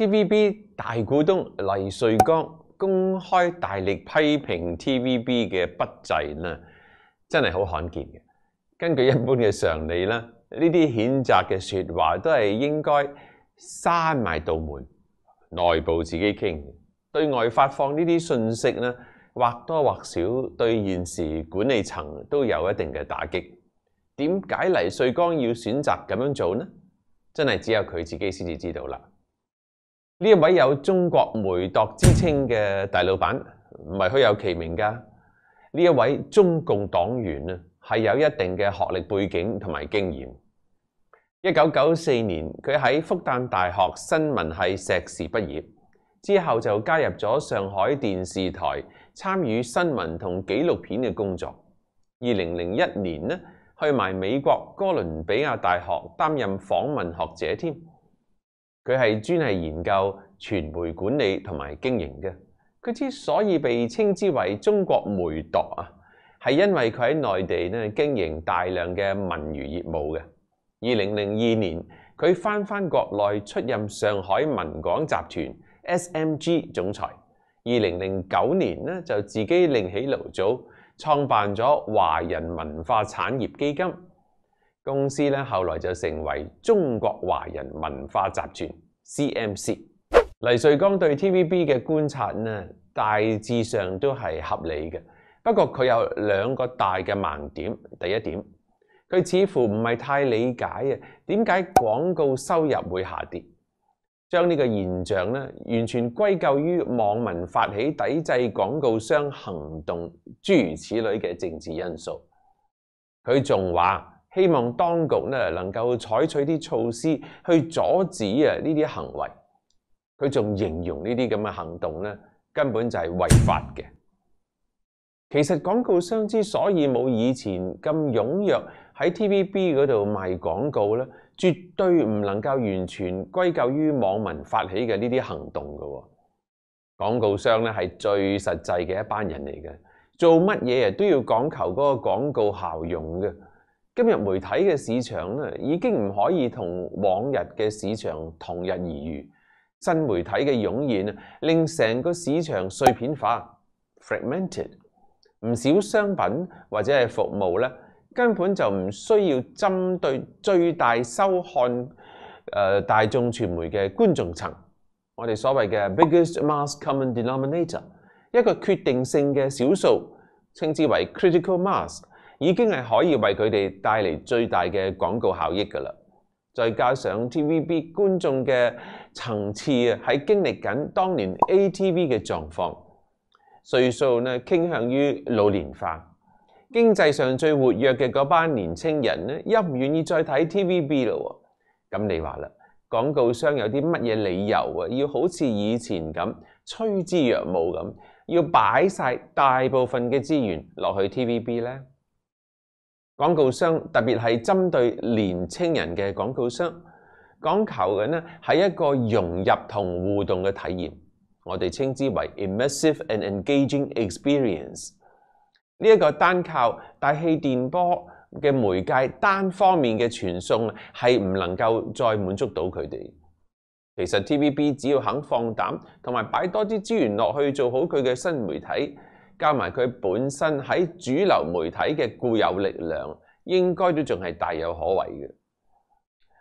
TVB 大股东黎瑞刚公开大力批评 TVB 嘅不济呢，真系好罕见嘅。根据一般嘅常理啦，呢啲谴责嘅说话都系应该闩埋道门，内部自己倾。对外发放呢啲信息呢，或多或少对现时管理层都有一定嘅打击。点解黎瑞刚要选择咁样做呢？真系只有佢自己先至知道啦。呢一位有中国梅铎之称嘅大老板，唔系虚有其名噶。呢一位中共党员啊，系有一定嘅学历背景同埋经验。一九九四年，佢喺复旦大学新闻系硕士毕业，之后就加入咗上海电视台，参与新闻同纪录片嘅工作。二零零一年呢，去埋美国哥伦比亚大学担任访问学者添。佢系专系研究传媒管理同埋经营嘅。佢之所以被称之为中国梅铎啊，系因为佢喺内地咧经营大量嘅文娱业务嘅。二零零二年，佢翻翻国内出任上海文广集团 （SMG） 总裁。二零零九年咧，就自己另起炉灶，创办咗华人文化产业基金。公司咧后来就成为中国华人文化集团 （C.M.C.）。黎瑞刚对 T.V.B. 嘅观察呢，大致上都系合理嘅。不过佢有两个大嘅盲点。第一点，佢似乎唔系太理解啊，点解广告收入会下跌？将呢个现象呢，完全归咎于网民发起抵制广告商行动，诸如此类嘅政治因素。佢仲话。希望當局咧能夠採取啲措施去阻止啊呢啲行為。佢仲形容呢啲咁嘅行動咧，根本就係違法嘅。其實廣告商之所以冇以前咁踴躍喺 TVB 嗰度賣廣告咧，絕對唔能夠完全歸咎於網民發起嘅呢啲行動嘅。廣告商咧係最實際嘅一班人嚟嘅，做乜嘢都要講求嗰個廣告效用嘅。今日媒體嘅市場咧，已經唔可以同往日嘅市場同日而語。新媒體嘅湧現令成個市場碎片化 （fragmented）。唔少商品或者係服務咧，根本就唔需要針對最大收看誒大眾傳媒嘅觀眾層。我哋所謂嘅 biggest mass common denominator，一個決定性嘅小數，稱之為 critical mass。已經係可以為佢哋帶嚟最大嘅廣告效益㗎啦。再加上 TVB 觀眾嘅層次啊，喺經歷緊當年 ATV 嘅狀況，歲數呢傾向於老年化，經濟上最活躍嘅嗰班年青人呢，一唔願意再睇 TVB 啦。喎，咁你話啦，廣告商有啲乜嘢理由啊？要好似以前咁催之若無咁，要擺晒大部分嘅資源落去 TVB 呢？廣告商特別係針對年青人嘅廣告商，講求嘅呢係一個融入同互動嘅體驗，我哋稱之為 immersive and engaging experience。呢一個單靠大氣電波嘅媒介單方面嘅傳送係唔能夠再滿足到佢哋。其實 TVB 只要肯放膽同埋擺多啲資源落去做好佢嘅新媒體。加埋佢本身喺主流媒體嘅固有力量，應該都仲係大有可為嘅。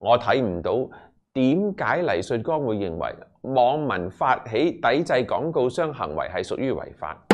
我睇唔到點解黎瑞剛會認為網民發起抵制廣告商行為係屬於違法，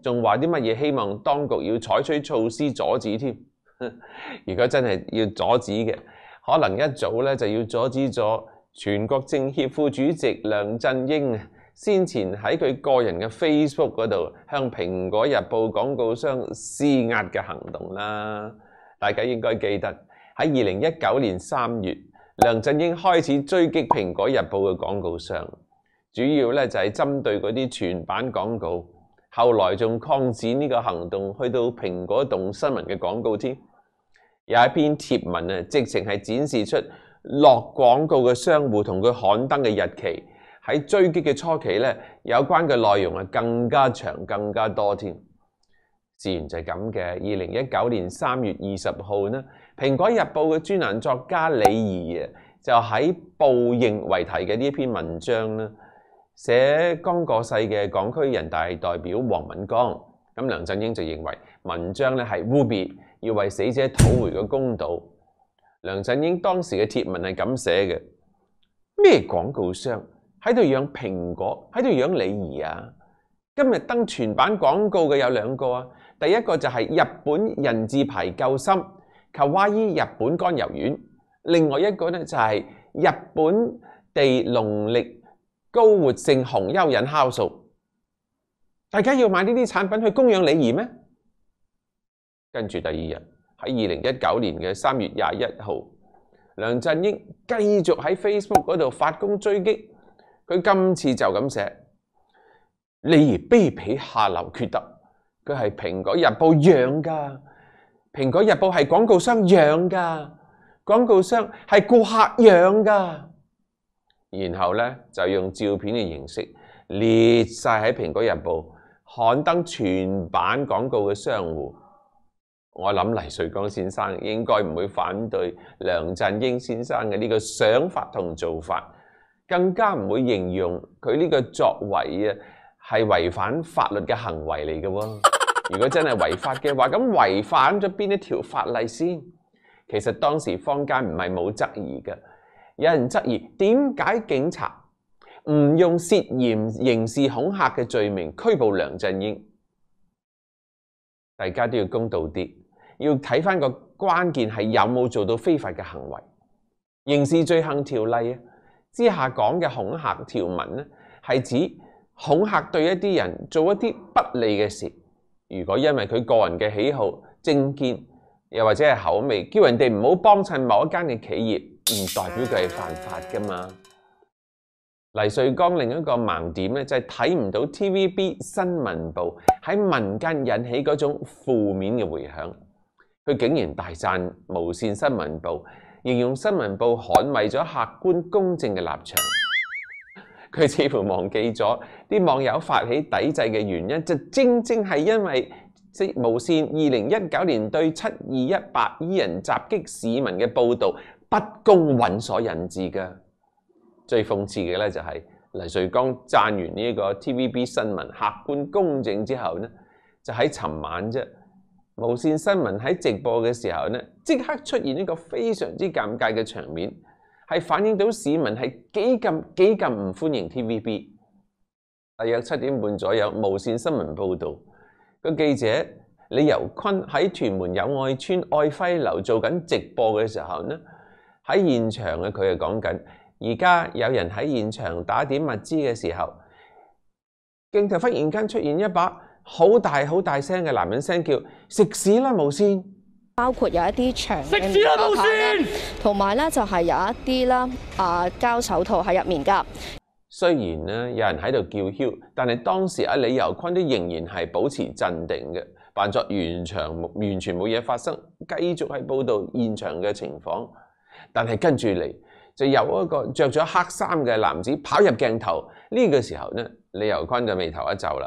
仲話啲乜嘢希望當局要採取措施阻止添？如果真係要阻止嘅，可能一早咧就要阻止咗全國政協副主席梁振英啊！先前喺佢個人嘅 Facebook 嗰度向《蘋果日報》廣告商施壓嘅行動啦，大家應該記得喺二零一九年三月，梁振英開始追擊《蘋果日報》嘅廣告商，主要咧就係針對嗰啲全版廣告。後來仲擴展呢個行動去到《蘋果動新聞》嘅廣告添，有一篇貼文啊，直情係展示出落廣告嘅商户同佢刊登嘅日期。喺追击嘅初期咧，有关嘅内容啊，更加长，更加多添。自然就系咁嘅。二零一九年三月二十号呢，《苹果日报》嘅专栏作家李仪啊，就喺报应为题嘅呢一篇文章呢，写刚过世嘅港区人大代表黄敏光。咁梁振英就认为文章咧系污蔑，要为死者讨回個公道。梁振英当时嘅贴文系咁写嘅：咩广告商？喺度養蘋果，喺度養李兒啊！今日登全版廣告嘅有兩個啊，第一個就係日本人字牌救心卡哇伊日本干油丸，另外一個呢就係日本地农力高活性紅蚯蚓酵素。大家要買呢啲產品去供養李兒咩？跟住第二日喺二零一九年嘅三月廿一號，梁振英繼續喺 Facebook 嗰度發功追擊。佢今次就咁寫，你而卑鄙下流缺德。佢係《蘋果日報》養噶，《蘋果日報》係廣告商養噶，廣告商係顧客養噶。然後咧就用照片嘅形式列晒喺《蘋果日報》刊登全版廣告嘅商户。我諗黎瑞剛先生應該唔會反對梁振英先生嘅呢個想法同做法。更加唔會形容佢呢個作為啊，係違反法律嘅行為嚟嘅喎。如果真係違法嘅話，咁違反咗邊一條法例先？其實當時坊間唔係冇質疑嘅，有人質疑點解警察唔用涉嫌刑事恐嚇嘅罪名拘捕梁振英？大家都要公道啲，要睇翻個關鍵係有冇做到非法嘅行為。刑事罪行條例啊！之下講嘅恐嚇條文咧，係指恐嚇對一啲人做一啲不利嘅事。如果因為佢個人嘅喜好、政見，又或者係口味，叫人哋唔好幫襯某一間嘅企業，唔代表佢係犯法噶嘛。黎瑞剛另一個盲點咧，就係睇唔到 TVB 新聞部喺民間引起嗰種負面嘅回響，佢竟然大讚無線新聞部。形容《新聞報》捍衞咗客觀公正嘅立場，佢似乎忘記咗啲網友發起抵制嘅原因，就正正係因為無線二零一九年對七二一八衣人襲擊市民嘅報導不公允所引致嘅。最諷刺嘅咧就係黎瑞剛讚完呢個 TVB 新聞客觀公正之後咧，就喺尋晚啫。无线新闻喺直播嘅时候呢，即刻出现一个非常之尴尬嘅场面，係反映到市民係几咁几咁唔欢迎 TVB。大约七点半左右，无线新闻报道个记者李由坤喺屯门友爱邨爱辉楼做紧直播嘅时候呢，喺现场嘅佢就讲紧，而家有人喺现场打点物资嘅时候，镜头忽然间出现一把。好大好大声嘅男人声叫：食屎啦无线！包括有一啲长屎啦无线，同埋咧就系有一啲啦啊胶手套喺入面噶。虽然咧有人喺度叫嚣，但系当时阿李游坤都仍然系保持镇定嘅，扮作完场完全冇嘢发生，继续喺报道现场嘅情况。但系跟住嚟就有一个着咗黑衫嘅男子跑入镜头，呢个时候咧李游坤就眉头一皱啦。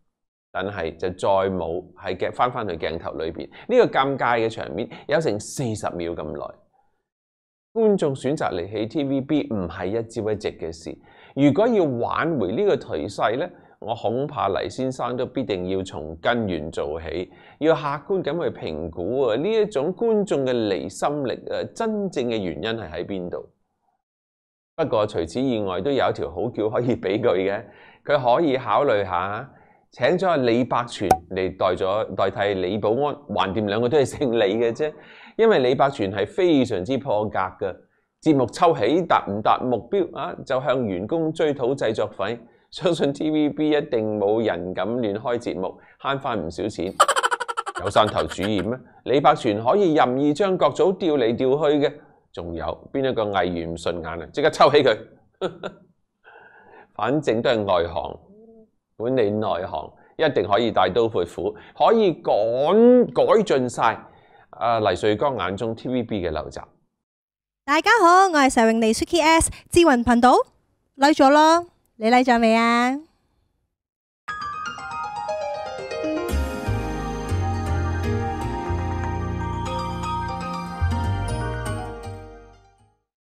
但系就再冇系嘅翻翻去镜头里边呢个尴尬嘅场面有成四十秒咁耐，观众选择离弃 T V B 唔系一朝一夕嘅事。如果要挽回呢个颓势咧，我恐怕黎先生都必定要从根源做起，要客观咁去评估啊呢一种观众嘅离心力啊，真正嘅原因系喺边度？不过除此以外都有一条好桥可以俾佢嘅，佢可以考虑下。请咗阿李百全嚟代咗代替李保安，横掂两个都系姓李嘅啫。因为李百全系非常之破格嘅节目抽起达唔达目标啊，就向员工追讨制作费。相信 TVB 一定冇人敢乱开节目悭翻唔少钱。有汕头主演咩？李百全可以任意将各组调嚟调去嘅。仲有边一个艺员顺眼啊？即刻抽起佢，反正都系外行。管理內行一定可以大刀闊斧，可以趕改進晒啊黎瑞剛眼中 TVB 嘅陋習。大家好，我係石榮妮 Suki S 智雲頻道，嚟咗咯，你嚟咗未啊？